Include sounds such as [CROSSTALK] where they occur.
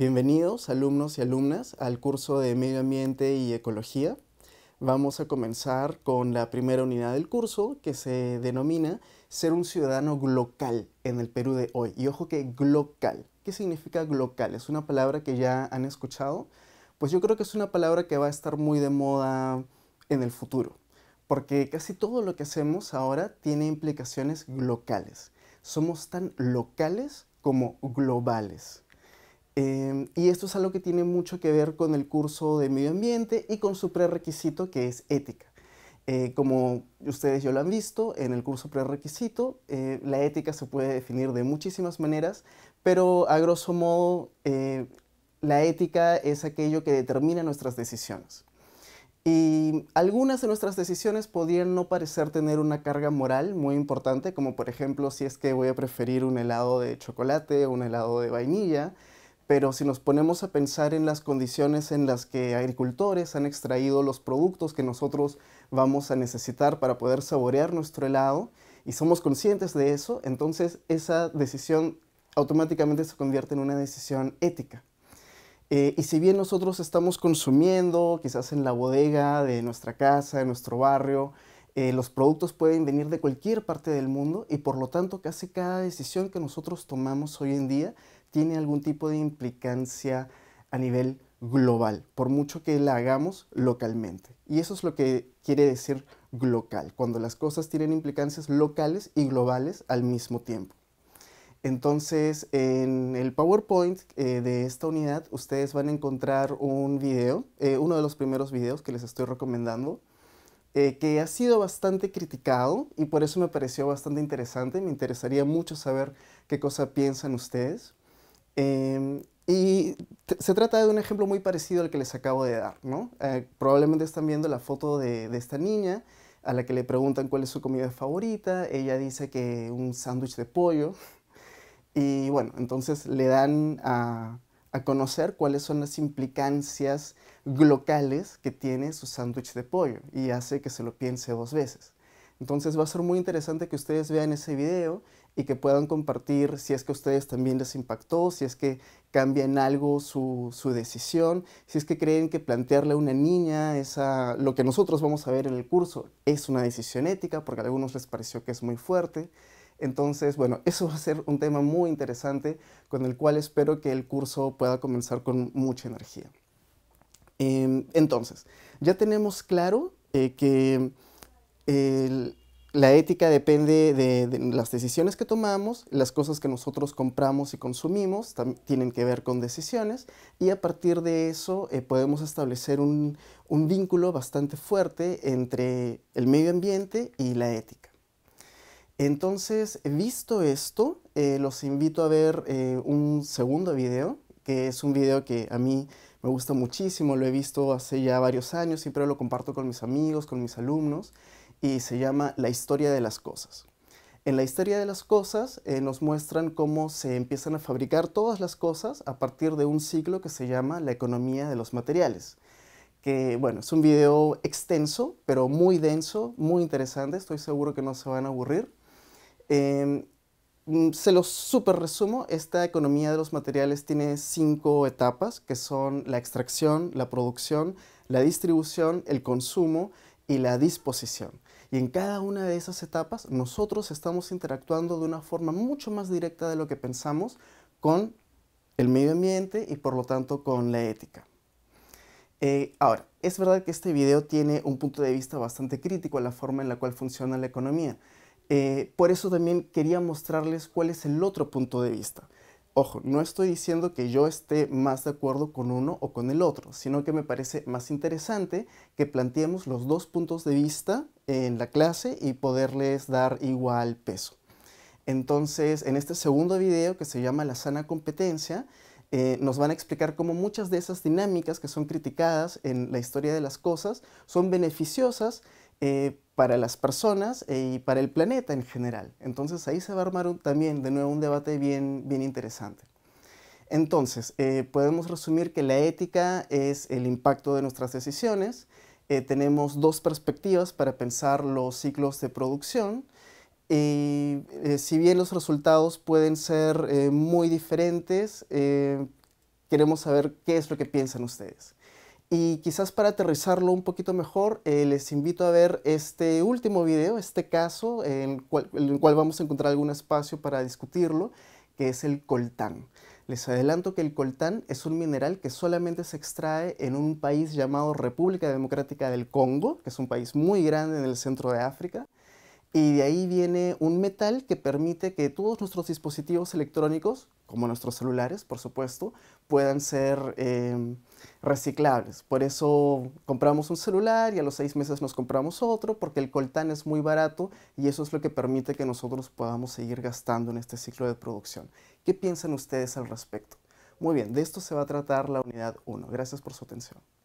Bienvenidos alumnos y alumnas al curso de Medio Ambiente y Ecología. Vamos a comenzar con la primera unidad del curso que se denomina Ser un ciudadano local en el Perú de hoy. Y ojo que local. ¿Qué significa local? Es una palabra que ya han escuchado. Pues yo creo que es una palabra que va a estar muy de moda en el futuro, porque casi todo lo que hacemos ahora tiene implicaciones locales. Somos tan locales como globales. Em, y esto es algo que tiene mucho que ver con el curso de medio ambiente y con su prerequisito que es ética. Eh, como ustedes ya lo han visto en el curso prerequisito, eh, la ética se puede definir de muchísimas maneras, pero a grosso modo eh, la ética es aquello que determina nuestras decisiones. Y algunas de nuestras decisiones podrían no parecer tener una carga moral muy importante, como por ejemplo si es que voy a preferir un helado de chocolate o un helado de vainilla, pero si nos ponemos a pensar en las condiciones en las que agricultores han extraído los productos que nosotros vamos a necesitar para poder saborear nuestro helado y somos conscientes de eso, entonces esa decisión automáticamente se convierte en una decisión ética. Eh, y si bien nosotros estamos consumiendo, quizás en la bodega de nuestra casa, de nuestro barrio, eh, los productos pueden venir de cualquier parte del mundo y por lo tanto casi cada decisión que nosotros tomamos hoy en día tiene algún tipo de implicancia a nivel global, por mucho que la hagamos localmente. Y eso es lo que quiere decir local, cuando las cosas tienen implicancias locales y globales al mismo tiempo. Entonces, en el PowerPoint eh, de esta unidad, ustedes van a encontrar un video, eh, uno de los primeros videos que les estoy recomendando, eh, que ha sido bastante criticado y por eso me pareció bastante interesante. Me interesaría mucho saber qué cosa piensan ustedes. Em, y se trata de un ejemplo muy parecido al que les acabo de dar, ¿no? Eh, probablemente están viendo la foto de, esta niña a la que le preguntan cuál es su comida favorita, ella dice que un sándwich de pollo, [LAUGHS] y bueno, entonces le dan a, a conocer cuáles son las implicancias locales que tiene su sándwich de pollo y hace que se lo piense dos veces. Entonces va a ser muy interesante que ustedes vean ese video y que puedan compartir si es que a ustedes también les impactó, si es que cambian algo su, decisión, si es que creen que plantearle a una niña esa, lo que nosotros vamos a ver en el curso es una decisión ética, porque a algunos les pareció que es muy fuerte. Entonces, bueno, [LAUGHS] eso va a ser un tema muy interesante con el cual espero que el curso pueda comenzar con mucha energía. Em, entonces, ya tenemos claro eh, que la ética depende de, las decisiones que tomamos, las cosas que nosotros compramos y consumimos tienen que ver con decisiones y a partir de eso eh, podemos establecer un, vínculo bastante fuerte entre el medio ambiente y la ética. Entonces, visto esto, eh, los invito a ver eh, un segundo video, que es un video que a mí me gusta muchísimo, lo he visto hace ya varios años, siempre lo comparto con mis amigos, con mis alumnos y se llama La historia de las cosas. En la historia de las cosas eh, nos muestran cómo se empiezan a fabricar todas las cosas a partir de un ciclo que se llama la economía de los materiales. Que bueno, es un video extenso, pero muy denso, muy interesante, estoy seguro que no se van a aburrir. Em, mm, se los súper resumo, esta economía de los materiales tiene cinco etapas, que son la extracción, la producción, la distribución, el consumo y la disposición. Y en cada una de esas etapas nosotros estamos interactuando de una forma mucho más directa de lo que pensamos con el medio ambiente y por lo tanto con la ética. Eh, ahora, es verdad que este video tiene un punto de vista bastante crítico a la forma en la cual funciona la economía. Eh, por eso también quería mostrarles cuál es el otro punto de vista. Ojo, no estoy diciendo que yo esté más de acuerdo con uno o con el otro, sino que me parece más interesante que planteemos los dos puntos de vista en la clase y poderles dar igual peso. Entonces, en este segundo video que se llama La sana competencia, eh, nos van a explicar cómo muchas de esas dinámicas que son criticadas en la historia de las cosas son beneficiosas eh, para las personas e, y para el planeta en general. Entonces ahí se va a armar también de nuevo un debate bien, interesante. Entonces, eh, podemos resumir que la ética es el impacto de nuestras decisiones, eh, tenemos dos perspectivas para pensar los ciclos de producción. Eh, si bien los resultados pueden ser eh, muy diferentes, eh, queremos saber qué es lo que piensan ustedes. Y quizás para aterrizarlo un poquito mejor, les invito a ver este último video, este caso, en el cual, en el cual vamos a encontrar algún espacio para discutirlo, que es el coltán. Les adelanto que el coltán es un mineral que solamente se extrae en un país llamado República Democrática del Congo, que es un país muy grande en el centro de África, y de ahí viene un metal que permite que todos nuestros dispositivos electrónicos, como nuestros celulares, por supuesto, puedan ser em, reciclables. Por eso compramos un celular y a los seis meses nos compramos otro, porque el coltán es muy barato y eso es lo que permite que nosotros podamos seguir gastando en este ciclo de producción. ¿Qué piensan ustedes al respecto? Muy bien, de esto se va a tratar la unidad 1. Gracias por su atención.